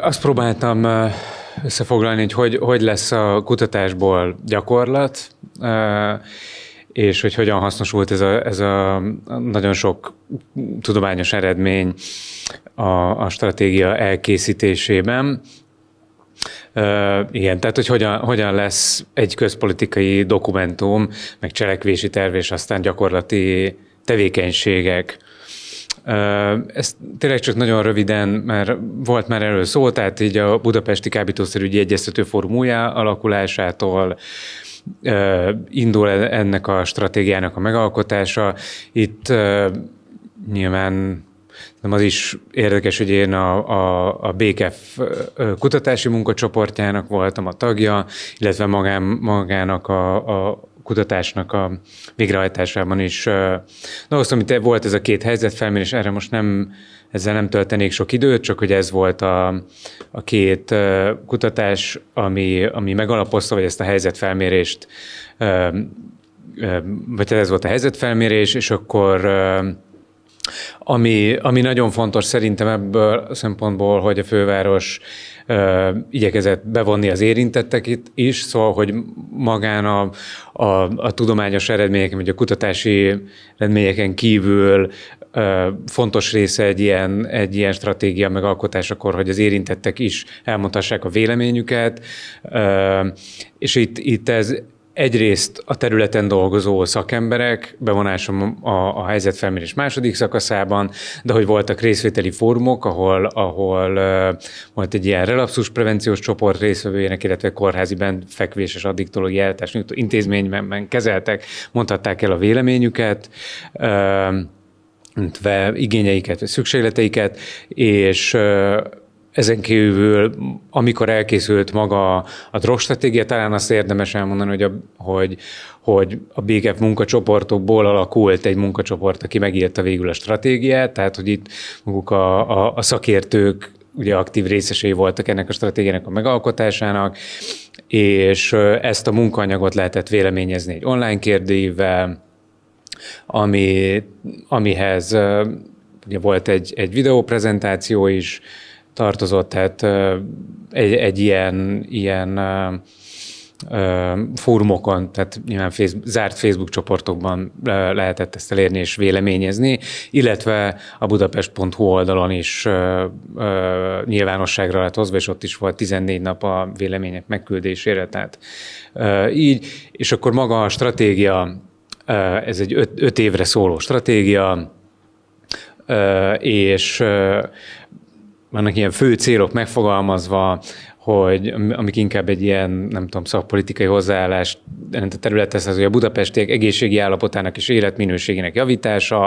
Azt próbáltam összefoglalni, hogy, hogy hogy lesz a kutatásból gyakorlat, és hogy hogyan hasznosult ez a, ez a nagyon sok tudományos eredmény a, a stratégia elkészítésében. igen, tehát hogy hogyan, hogyan lesz egy közpolitikai dokumentum, meg cselekvési terv, és aztán gyakorlati tevékenységek ezt tényleg csak nagyon röviden, mert volt már erről szó, tehát így a Budapesti Kábítószerügyi Egyeztető Fórum újjá alakulásától, indul e, ennek a stratégiának a megalkotása. Itt nyilván nem az is érdekes, hogy én a, a, a BKF kutatási munkacsoportjának voltam a tagja, illetve magán, magának a, a, kutatásnak a végrehajtásában is. mondom, hogy volt ez a két helyzet felmérés erre most nem, ezzel nem töltenék sok időt, csak hogy ez volt a, a két kutatás, ami, ami megalapozta, vagy ezt a helyzetfelmérést, vagy ez volt a helyzetfelmérés, és akkor ami, ami nagyon fontos szerintem ebből a szempontból, hogy a főváros ö, igyekezett bevonni az érintetteket is, szóval, hogy magán a, a, a tudományos eredményeken, vagy a kutatási eredményeken kívül ö, fontos része egy ilyen, egy ilyen stratégia megalkotásakor, hogy az érintettek is elmondhassák a véleményüket, ö, és itt, itt ez Egyrészt a területen dolgozó szakemberek, bevonásom a, a helyzetfelmérés második szakaszában, de hogy voltak részvételi fórumok, ahol, ahol uh, volt egy ilyen relapszus prevenciós csoport részvevőjének, illetve kórházi fekvéses addiktológiai eltárs intézményben kezeltek, mondhatták el a véleményüket. Uh, igényeiket, vagy szükségleteiket, és ezen kívül, amikor elkészült maga a drogstratégia, stratégia, talán azt érdemes elmondani, hogy a, hogy, hogy a BKF munkacsoportokból alakult egy munkacsoport, aki megírta végül a stratégiát, tehát hogy itt maguk a, a, a szakértők ugye aktív részesei voltak ennek a stratégiának a megalkotásának, és ezt a munkaanyagot lehetett véleményezni egy online kérdével, ami, amihez ugye volt egy, egy videóprezentáció is, tartozott, tehát egy, egy ilyen, ilyen fórumokon, tehát nyilván Facebook, zárt Facebook csoportokban lehetett ezt elérni és véleményezni, illetve a budapest.hu oldalon is nyilvánosságra lett hozva, és ott is volt 14 nap a vélemények megküldésére, tehát így, és akkor maga a stratégia, ez egy öt, öt évre szóló stratégia, és vannak ilyen fő célok megfogalmazva, hogy amik inkább egy ilyen, nem tudom, szakpolitikai hozzáállás a területhez, az, hogy a budapestiek egészségi állapotának és életminőségének javítása,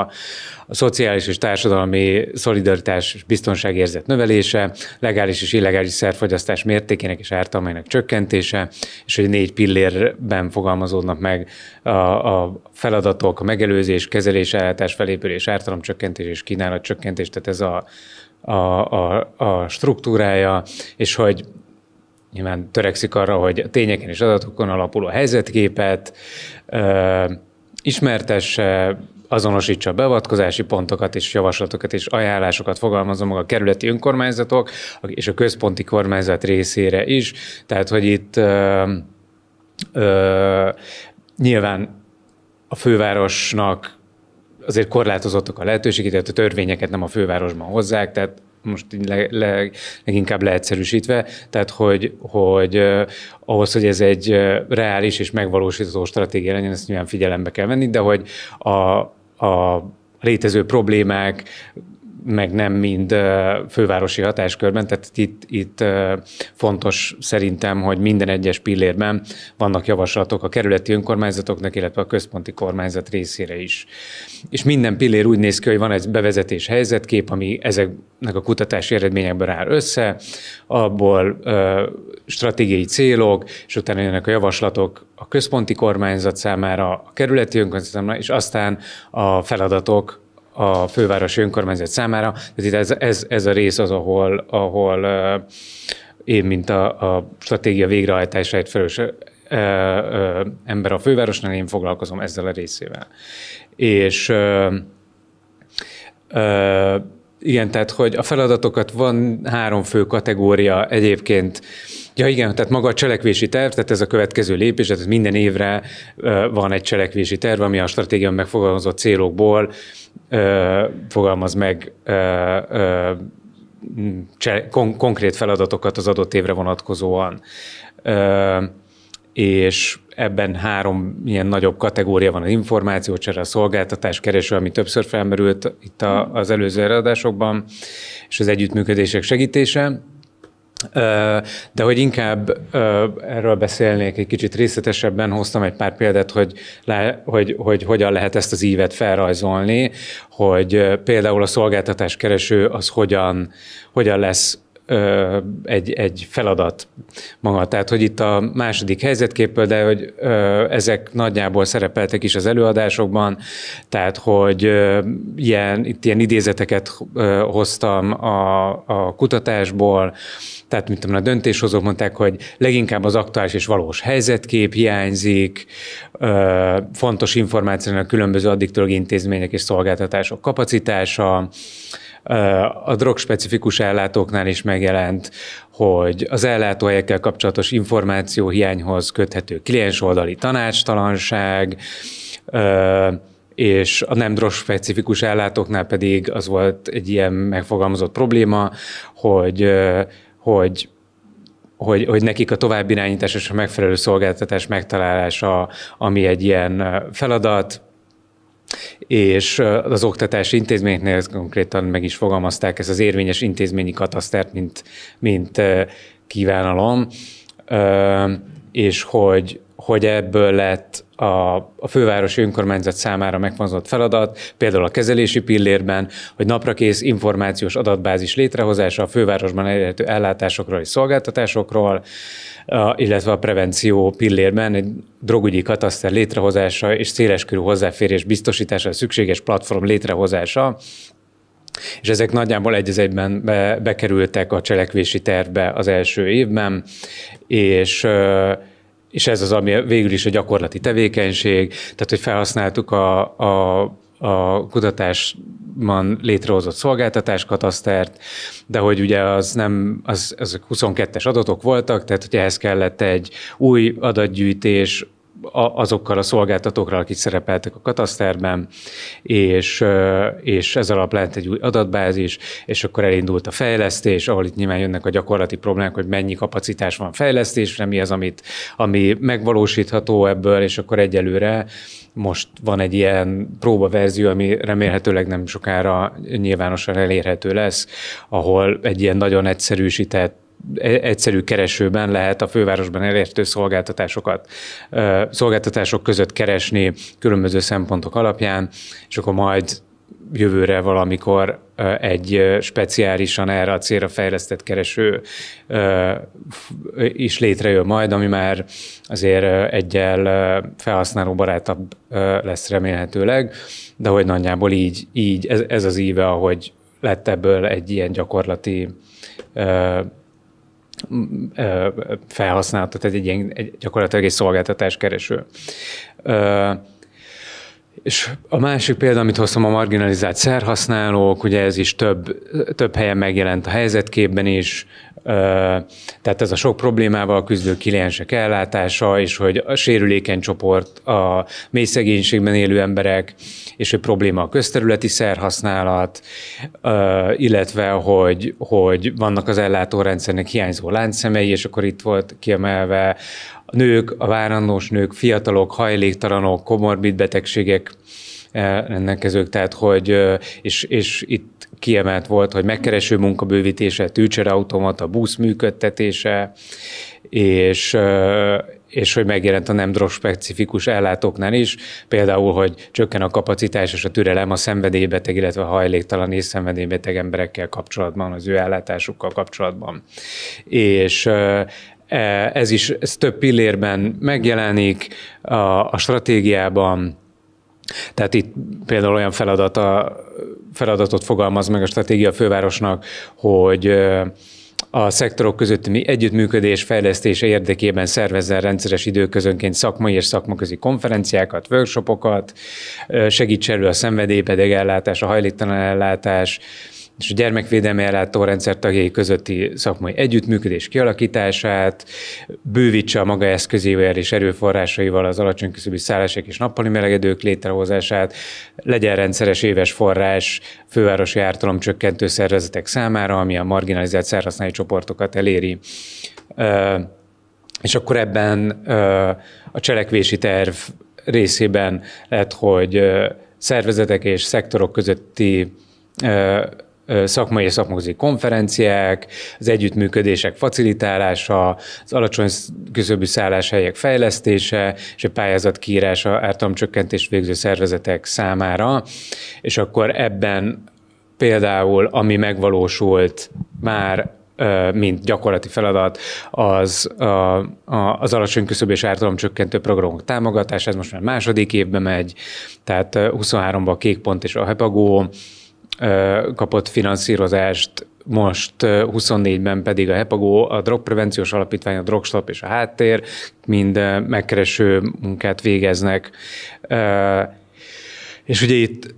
a szociális és társadalmi szolidaritás és biztonságérzet növelése, legális és illegális szerfogyasztás mértékének és ártalmainak csökkentése, és hogy négy pillérben fogalmazódnak meg a, a feladatok, a megelőzés, kezelés, ellátás, felépülés, ártalomcsökkentés és kínálatcsökkentés, tehát ez a a, a, a struktúrája, és hogy nyilván törekszik arra, hogy a tényeken és adatokon alapuló helyzetképet ö, ismertesse, azonosítsa a beavatkozási pontokat és javaslatokat és ajánlásokat fogalmazom meg a kerületi önkormányzatok és a központi kormányzat részére is. Tehát, hogy itt ö, ö, nyilván a fővárosnak azért korlátozottak a lehetőségek, tehát a törvényeket nem a fővárosban hozzák, tehát most így le, le, leginkább leegyszerűsítve, tehát hogy, hogy ahhoz, hogy ez egy reális és megvalósítható stratégia legyen, ezt nyilván figyelembe kell venni, de hogy a, a létező problémák, meg nem mind fővárosi hatáskörben, tehát itt, itt fontos szerintem, hogy minden egyes pillérben vannak javaslatok a kerületi önkormányzatoknak, illetve a központi kormányzat részére is. És minden pillér úgy néz ki, hogy van egy bevezetés helyzetkép, ami ezeknek a kutatási eredményekből áll össze, abból ö, stratégiai célok, és utána jönnek a javaslatok a központi kormányzat számára, a kerületi önkormányzat számára, és aztán a feladatok a fővárosi önkormányzat számára. Tehát itt ez, ez, ez a rész az, ahol, ahol én, mint a, a stratégia végrehajtásáért felelős ember a fővárosnál, én foglalkozom ezzel a részével. És ö, ö, igen, tehát hogy a feladatokat van három fő kategória egyébként. Ja igen, tehát maga a cselekvési terv, tehát ez a következő lépés, tehát minden évre van egy cselekvési terv, ami a stratégián megfogalmazott célokból fogalmaz meg konkrét feladatokat az adott évre vonatkozóan és ebben három ilyen nagyobb kategória van, az információcsere, a szolgáltatás, kereső, ami többször felmerült itt a, az előző előadásokban, és az együttműködések segítése. De hogy inkább erről beszélnék egy kicsit részletesebben, hoztam egy pár példát, hogy, le, hogy, hogy hogyan lehet ezt az ívet felrajzolni, hogy például a szolgáltatás kereső az hogyan, hogyan lesz ö, egy, egy feladat maga. Tehát, hogy itt a második helyzetkép, de hogy ö, ezek nagyjából szerepeltek is az előadásokban, tehát, hogy ö, ilyen, itt ilyen idézeteket ö, hoztam a, a kutatásból, tehát, mint a döntéshozók mondták, hogy leginkább az aktuális és valós helyzetkép hiányzik, ö, fontos információnak különböző addiktológiai intézmények és szolgáltatások kapacitása, a drogspecifikus ellátóknál is megjelent, hogy az ellátóhelyekkel kapcsolatos információhiányhoz köthető kliensoldali tanácstalanság, és a nem drogspecifikus ellátóknál pedig az volt egy ilyen megfogalmazott probléma, hogy, hogy hogy, hogy nekik a továbbirányítás és a megfelelő szolgáltatás megtalálása, ami egy ilyen feladat, és az oktatási intézményeknél konkrétan meg is fogalmazták ezt az érvényes intézményi katasztert, mint, mint kívánalom, és hogy, hogy ebből lett a, a fővárosi önkormányzat számára megfonzott feladat, például a kezelési pillérben, hogy naprakész információs adatbázis létrehozása a fővárosban elérhető ellátásokról és szolgáltatásokról, illetve a prevenció pillérben egy drogügyi kataszter létrehozása és széleskörű hozzáférés biztosítása szükséges platform létrehozása, és ezek nagyjából egy egyben be, bekerültek a cselekvési tervbe az első évben, és és ez az, ami végül is a gyakorlati tevékenység, tehát hogy felhasználtuk a, a a kutatásban létrehozott katasztert, de hogy ugye az nem, az, az 22-es adatok voltak, tehát hogy ehhez kellett egy új adatgyűjtés, azokkal a szolgáltatókkal, akik szerepeltek a kataszterben, és, és ez alap lett egy új adatbázis, és akkor elindult a fejlesztés, ahol itt nyilván jönnek a gyakorlati problémák, hogy mennyi kapacitás van fejlesztésre, mi az, amit, ami megvalósítható ebből, és akkor egyelőre most van egy ilyen próbaverzió, ami remélhetőleg nem sokára nyilvánosan elérhető lesz, ahol egy ilyen nagyon egyszerűsített E- egyszerű keresőben lehet a fővárosban elérhető szolgáltatásokat, szolgáltatások között keresni különböző szempontok alapján, és akkor majd jövőre valamikor egy speciálisan erre a célra fejlesztett kereső is létrejön majd, ami már azért egyel felhasználóbarátabb lesz remélhetőleg, de hogy nagyjából így, így ez, ez az íve, ahogy lett ebből egy ilyen gyakorlati felhasználható, tehát egy, egy ilyen egy, gyakorlatilag egy szolgáltatás kereső. És a másik példa, amit hoztam, a marginalizált szerhasználók, ugye ez is több, több helyen megjelent a helyzetképben is, tehát ez a sok problémával küzdő kliensek ellátása, és hogy a sérülékeny csoport, a mély szegénységben élő emberek, és hogy probléma a közterületi szerhasználat, illetve hogy, hogy vannak az ellátórendszernek hiányzó láncszemei, és akkor itt volt kiemelve nők, a várandós nők, fiatalok, hajléktalanok, komorbid betegségek eh, rendelkezők, tehát hogy, eh, és, és itt kiemelt volt, hogy megkereső munkabővítése, a busz működtetése, és, eh, és hogy megjelent a nem drogspecifikus ellátóknál is, például, hogy csökken a kapacitás és a türelem a szenvedélybeteg, illetve a hajléktalan és szenvedélybeteg emberekkel kapcsolatban, az ő ellátásukkal kapcsolatban. És Eh, ez is ez több pillérben megjelenik a, a stratégiában, tehát itt például olyan feladat a feladatot fogalmaz meg a stratégia fővárosnak, hogy eh, a szektorok közötti együttműködés fejlesztése érdekében szervezzen rendszeres időközönként szakmai és szakmaközi konferenciákat, workshopokat, eh, segíts elő a szenvedélybeteg ellátás, a hajléktalan ellátás, és a gyermekvédelmi ellátórendszer tagjai közötti szakmai együttműködés kialakítását, bővítse a maga eszközével és erőforrásaival az alacsony küszöbű szállások és nappali melegedők létrehozását, legyen rendszeres éves forrás fővárosi ártalomcsökkentő szervezetek számára, ami a marginalizált szárhasználói csoportokat eléri. És akkor ebben a cselekvési terv részében lett, hogy szervezetek és szektorok közötti szakmai és szakmai konferenciák, az együttműködések facilitálása, az alacsony küszöbű szálláshelyek fejlesztése, és a pályázat kiírása ártalomcsökkentést végző szervezetek számára, és akkor ebben például, ami megvalósult már mint gyakorlati feladat az, a, a, az alacsony küszöb és ártalomcsökkentő programok támogatása, ez most már második évbe megy, tehát 23-ban a Kékpont és a Hepagó, kapott finanszírozást, most 24-ben pedig a HEPAGO, a Drogprevenciós Alapítvány, a Drogstop és a Háttér mind megkereső munkát végeznek. És ugye itt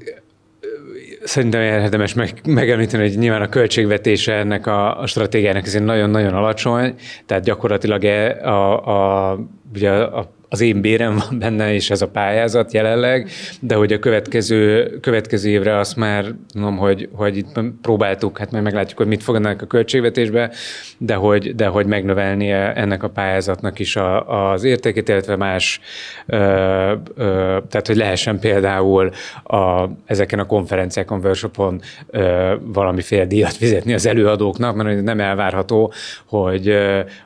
szerintem érdemes meg, megemlíteni, hogy nyilván a költségvetése ennek a, a stratégiának nagyon-nagyon alacsony, tehát gyakorlatilag e, a, a, ugye a az én bérem van benne, és ez a pályázat jelenleg, de hogy a következő, következő évre azt már mondom, hogy, hogy itt próbáltuk, hát majd meglátjuk, hogy mit fogadnak a költségvetésbe, de hogy, de hogy megnövelni ennek a pályázatnak is a, az értékét, illetve más, ö, ö, tehát hogy lehessen például a, ezeken a konferenciákon, workshopon ö, valamiféle díjat fizetni az előadóknak, mert nem elvárható, hogy,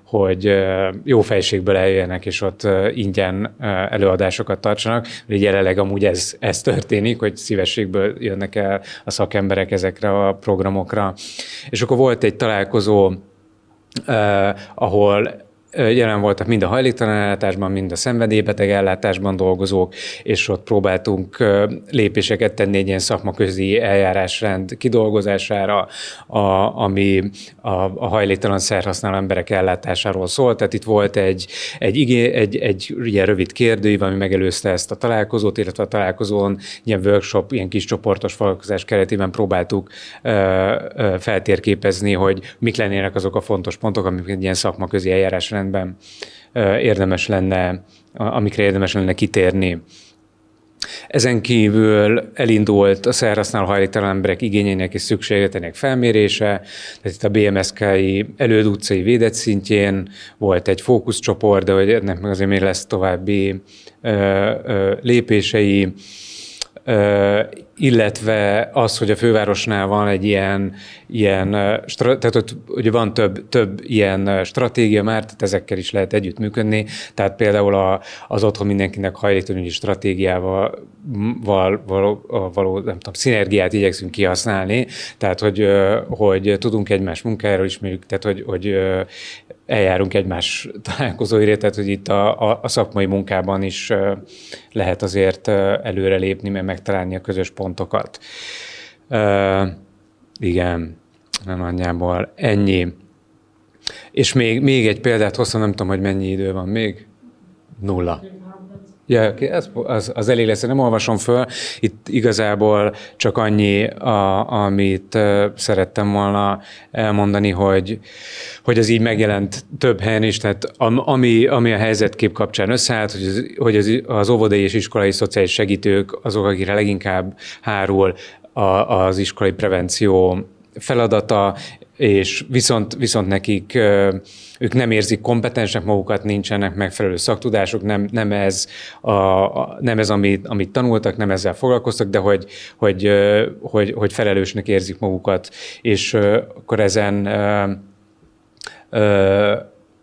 hogy jó fejségből eljöjjenek, és ott ingyen előadásokat tartsanak. Ugye jelenleg amúgy ez, ez történik, hogy szívességből jönnek el a szakemberek ezekre a programokra. És akkor volt egy találkozó, ahol jelen voltak mind a hajléktalan ellátásban, mind a szenvedélybeteg ellátásban dolgozók, és ott próbáltunk lépéseket tenni egy ilyen szakmaközi eljárásrend kidolgozására, a, ami a, a hajléktalan szerhasználó emberek ellátásáról szólt. Tehát itt volt egy, egy, igé, egy, egy ilyen rövid kérdőív, ami megelőzte ezt a találkozót, illetve a találkozón ilyen workshop, ilyen kis csoportos foglalkozás keretében próbáltuk ö, ö, feltérképezni, hogy mik lennének azok a fontos pontok, amik egy ilyen szakmaközi eljárásrend sorrendben érdemes lenne, amikre érdemes lenne kitérni. Ezen kívül elindult a szerhasználó hajléktalan emberek igényének és szükségletének felmérése, tehát itt a BMSK-i előd utcai védett szintjén volt egy fókuszcsoport, de hogy ennek meg azért még lesz további ö, ö, lépései illetve az, hogy a fővárosnál van egy ilyen, ilyen tehát ott ugye van több, több ilyen stratégia már, tehát ezekkel is lehet együttműködni, tehát például a, az otthon mindenkinek hajléktalanügyi stratégiával val, való, való, nem tudom, szinergiát igyekszünk kihasználni, tehát hogy, hogy tudunk egymás munkáról is, tehát hogy, hogy eljárunk egymás találkozóira, tehát hogy itt a, a, a szakmai munkában is lehet azért előrelépni, mert megtalálni a közös pontokat. E, igen, nem anyjából ennyi. És még, még egy példát hoztam, nem tudom, hogy mennyi idő van még. Nulla. Ja, ez, az, az elég lesz, nem olvasom föl. Itt igazából csak annyi, a, amit szerettem volna elmondani, hogy, hogy ez így megjelent több helyen is, tehát ami, ami a helyzetkép kapcsán összeállt, hogy az, hogy az, az óvodai és iskolai szociális segítők azok, akikre leginkább hárul a, az iskolai prevenció feladata, és viszont, viszont nekik ők nem érzik kompetensnek magukat, nincsenek megfelelő szaktudásuk, nem, nem ez, a, a, nem ez amit, amit tanultak, nem ezzel foglalkoztak, de hogy, hogy, hogy, hogy felelősnek érzik magukat, és akkor ezen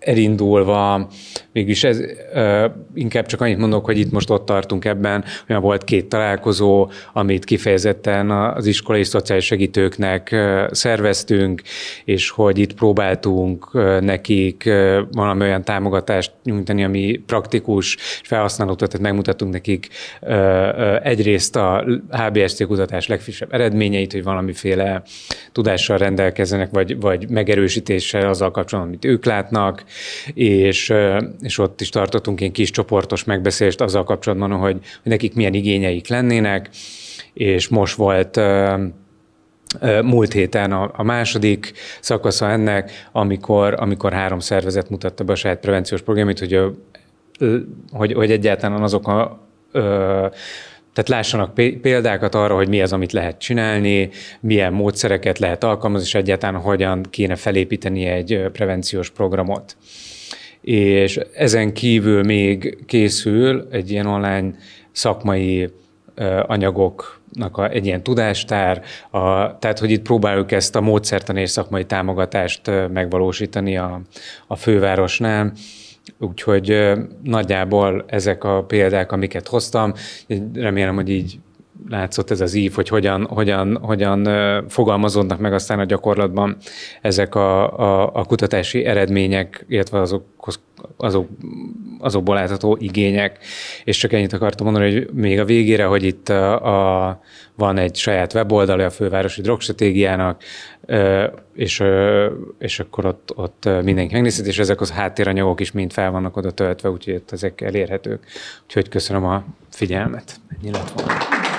elindulva, mégis ez ö, inkább csak annyit mondok, hogy itt most ott tartunk ebben, olyan volt két találkozó, amit kifejezetten az iskolai szociális segítőknek szerveztünk, és hogy itt próbáltunk nekik valami olyan támogatást nyújtani, ami praktikus, és felhasználható, tehát megmutattunk nekik ö, ö, egyrészt a HBSC kutatás legfrissebb eredményeit, hogy valamiféle tudással rendelkezzenek, vagy, vagy megerősítéssel azzal kapcsolatban, amit ők látnak, és, és ott is tartottunk egy kis csoportos megbeszélést azzal kapcsolatban, hogy, hogy nekik milyen igényeik lennének, és most volt múlt héten a, a második szakasza ennek, amikor, amikor három szervezet mutatta be a saját prevenciós programját, hogy, hogy, hogy egyáltalán azok a tehát lássanak példákat arra, hogy mi az, amit lehet csinálni, milyen módszereket lehet alkalmazni, és egyáltalán hogyan kéne felépíteni egy prevenciós programot. És ezen kívül még készül egy ilyen online szakmai anyagoknak egy ilyen tudástár, a, tehát hogy itt próbáljuk ezt a módszertan és szakmai támogatást megvalósítani a, a fővárosnál, Úgyhogy nagyjából ezek a példák, amiket hoztam, remélem, hogy így látszott ez az ív, hogy hogyan, hogyan, hogyan fogalmazódnak meg aztán a gyakorlatban ezek a, a, a kutatási eredmények, illetve azok azok azokból látható igények, és csak ennyit akartam mondani, hogy még a végére, hogy itt a, a, van egy saját weboldala a fővárosi drogstratégiának, és, és akkor ott, ott mindenki megnézhet, és ezek az háttéranyagok is mind fel vannak oda töltve, úgyhogy ezek elérhetők. Úgyhogy köszönöm a figyelmet. Ennyi lett volna.